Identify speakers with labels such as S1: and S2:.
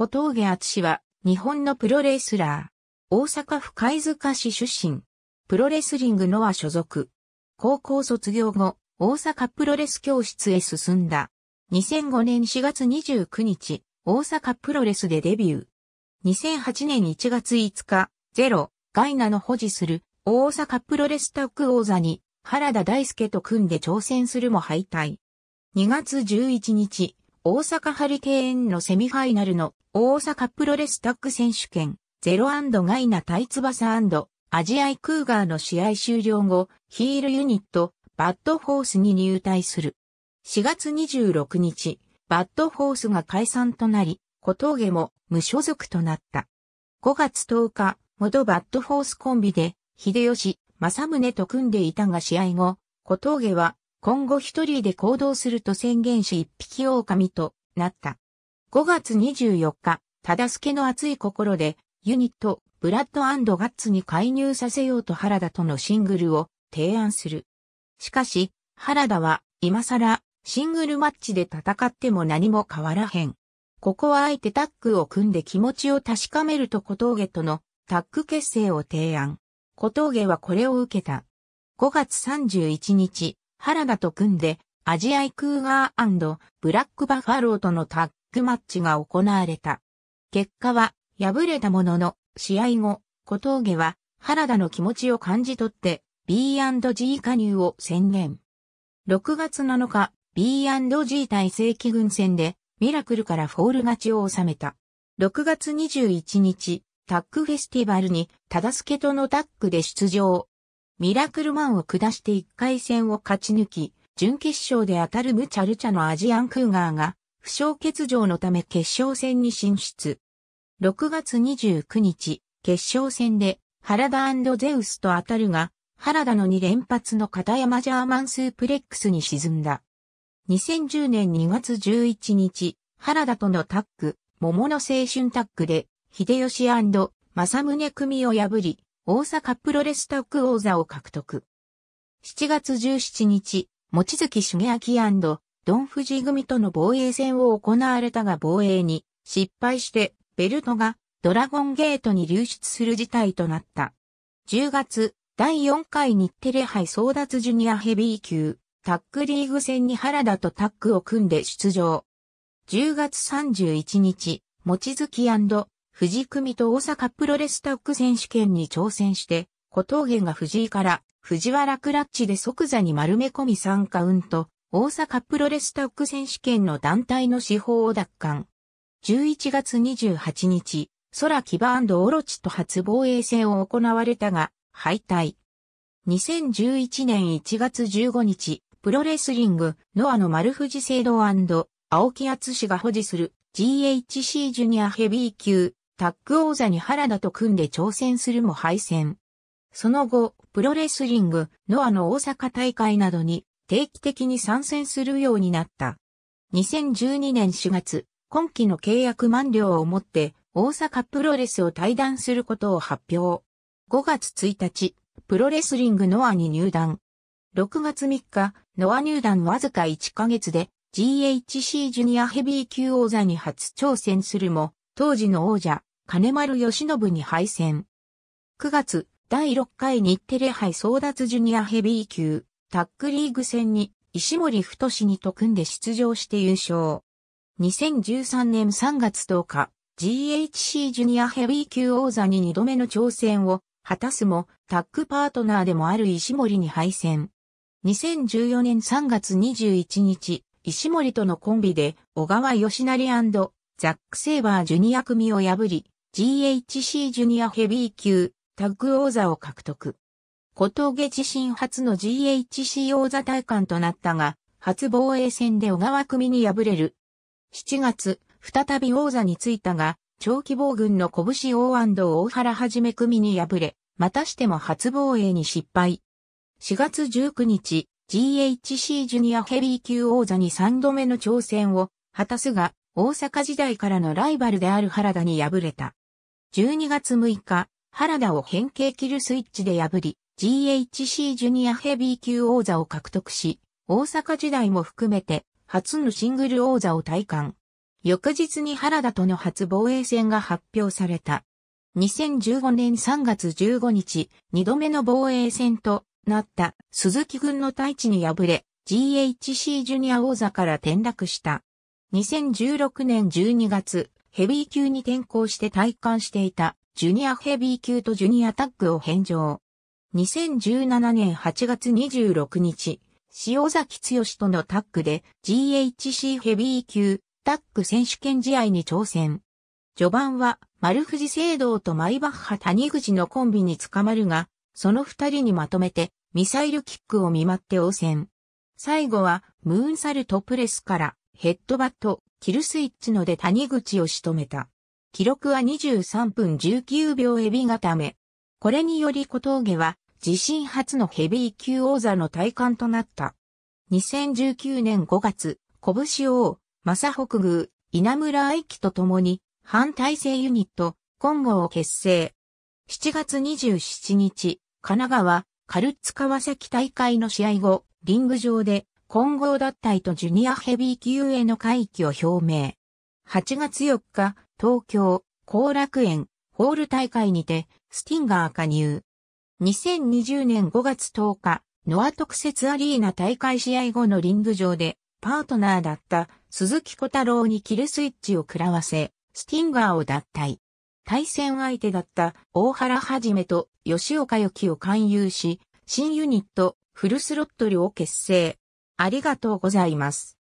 S1: 小峠敦は、日本のプロレスラー。大阪府貝塚市出身。プロレスリングノア所属。高校卒業後、大阪プロレス教室へ進んだ。2005年4月29日、大阪プロレスでデビュー。2008年1月5日、ゼロ、ガイナの保持する大阪プロレスタッグ王座に原田大輔と組んで挑戦するも敗退。2月11日、大阪ハリケーンのセミファイナルの大阪プロレスタッグ選手権、ゼロガイナ対翼アジアイクーガーの試合終了後、ヒールユニット、バッドホースに入隊する。4月26日、バッドホースが解散となり、小峠も無所属となった。5月10日、元バッドホースコンビで、秀吉、正宗と組んでいたが試合後、小峠は今後一人で行動すると宣言し一匹狼となった。5月24日、忠助の熱い心で、ユニット、ブラッドガッツに介入させようと原田とのシングルを提案する。しかし、原田は、今更、シングルマッチで戦っても何も変わらへん。ここはあえてタッグを組んで気持ちを確かめると小峠とのタッグ結成を提案。小峠はこれを受けた。5月31日、原田と組んで、アジアイクーガーブラックバファローとのタッグマッチが行われた。結果は、敗れたものの、試合後、小峠は、原田の気持ちを感じ取って、B&G 加入を宣言。6月7日、B&G 対正規軍戦で、ミラクルからフォール勝ちを収めた。6月21日、タッグフェスティバルに、すけとのタッグで出場。ミラクルマンを下して1回戦を勝ち抜き、準決勝で当たるムチャルチャのアジアンクーガーが、負傷欠場のため決勝戦に進出。6月29日、決勝戦で、原田ゼウスと当たるが、原田の2連発の片山ジャーマンスープレックスに沈んだ。2010年2月11日、原田とのタッグ、桃の青春タッグで、秀吉正宗組を破り、大阪プロレスタック王座を獲得。7月17日、望月あ明ドン・フジ組との防衛戦を行われたが防衛に失敗してベルトがドラゴンゲートに流出する事態となった。10月、第4回日テレ杯争奪ジュニアヘビー級タックリーグ戦に原田とタックを組んで出場。10月31日、望月藤井組と大阪プロレスタッグ選手権に挑戦して、小峠が藤井から藤原クラッチで即座に丸め込み3カウント、大阪プロレスタッグ選手権の団体の司法を奪還。11月28日、空木バオロチと初防衛戦を行われたが、敗退。2011年1月15日、プロレスリング、ノアの丸藤聖堂青木厚氏が保持する GHC ジュニアヘビー級タッグ王座に原田と組んで挑戦するも敗戦。その後、プロレスリング、ノアの大阪大会などに定期的に参戦するようになった。2012年4月、今期の契約満了をもって大阪プロレスを退団することを発表。5月1日、プロレスリングノアに入団。6月3日、ノア入団わずか1ヶ月で GHC ジュニアヘビー級王座に初挑戦するも、当時の王者、金丸義信に敗戦。9月、第6回日テレ杯争奪ジュニアヘビー級、タックリーグ戦に、石森太にと組んで出場して優勝。2013年3月10日、GHC ジュニアヘビー級王座に2度目の挑戦を果たすも、タックパートナーでもある石森に敗戦。2014年3月21日、石森とのコンビで、小川義成ザック・セイバージュニア組を破り、GHC ジュニアヘビー級タッグ王座を獲得。小峠自身初の GHC 王座大会となったが、初防衛戦で小川組に敗れる。7月、再び王座に着いたが、長期防軍の拳王大原はじめ組に敗れ、またしても初防衛に失敗。4月19日、GHC ジュニアヘビー級王座に3度目の挑戦を果たすが、大阪時代からのライバルである原田に敗れた。12月6日、原田を変形キルスイッチで破り、GHC ジュニアヘビー級王座を獲得し、大阪時代も含めて、初のシングル王座を体感。翌日に原田との初防衛戦が発表された。2015年3月15日、二度目の防衛戦となった鈴木軍の大地に敗れ、GHC ジュニア王座から転落した。2016年12月、ヘビー級に転向して体感していたジュニアヘビー級とジュニアタッグを返上。2017年8月26日、塩崎剛とのタッグで GHC ヘビー級タッグ選手権試合に挑戦。序盤は丸藤聖堂とマイバッハ谷口のコンビに捕まるが、その二人にまとめてミサイルキックを見舞って応戦。最後はムーンサルトプレスからヘッドバット、キルスイッチので谷口を仕留めた。記録は23分19秒エビ固め。これにより小峠は自身初のヘビー級王座の体感となった。2019年5月、拳王、正北宮、稲村愛希と共に反体制ユニット、今後を結成。7月27日、神奈川、カルッツ川崎大会の試合後、リング上で混合脱退とジュニアヘビー級への回帰を表明。8月4日、東京、後楽園、ホール大会にて、スティンガー加入。2020年5月10日、ノア特設アリーナ大会試合後のリング上で、パートナーだった鈴木小太郎にキルスイッチを食らわせ、スティンガーを脱退。対戦相手だった大原はじめと吉岡由紀を勧誘し、新ユニットフルスロットルを結成。ありがとうございます。